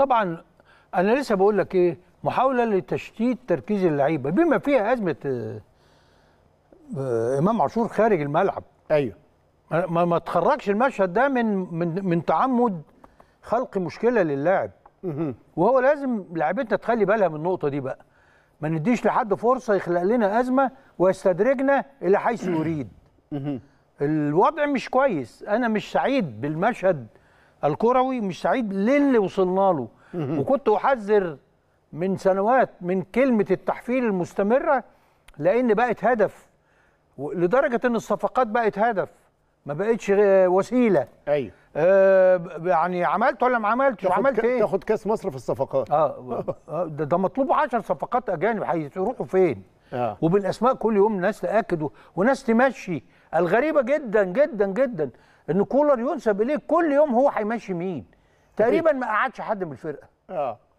طبعا انا لسه بقول لك ايه محاوله لتشتيت تركيز اللعيبه بما فيها ازمه آه، امام عاشور خارج الملعب ايوه ما ما تخرجش المشهد ده من من من تعمد خلق مشكله للاعب وهو لازم لعيبتنا تخلي بالها من النقطه دي بقى ما نديش لحد فرصه يخلق لنا ازمه ويستدرجنا الى حيث يريد الوضع مش كويس انا مش سعيد بالمشهد الكروي مش سعيد للي وصلنا له وكنت احذر من سنوات من كلمه التحفيل المستمره لان بقت هدف لدرجه ان الصفقات بقت هدف ما بقتش وسيله ايوه آه يعني عملت ولا ما عملتش عملت ايه تاخد كاس مصر في الصفقات اه, آه، ده, ده مطلوب 10 صفقات اجانب هيروحوا فين آه. وبالاسماء كل يوم ناس تاكد وناس تمشي الغريبه جدا جدا جدا ان كولر ينسب اليه كل يوم هو هيمشي مين تقريبا طيب. ما قعدش حد من الفرقه اه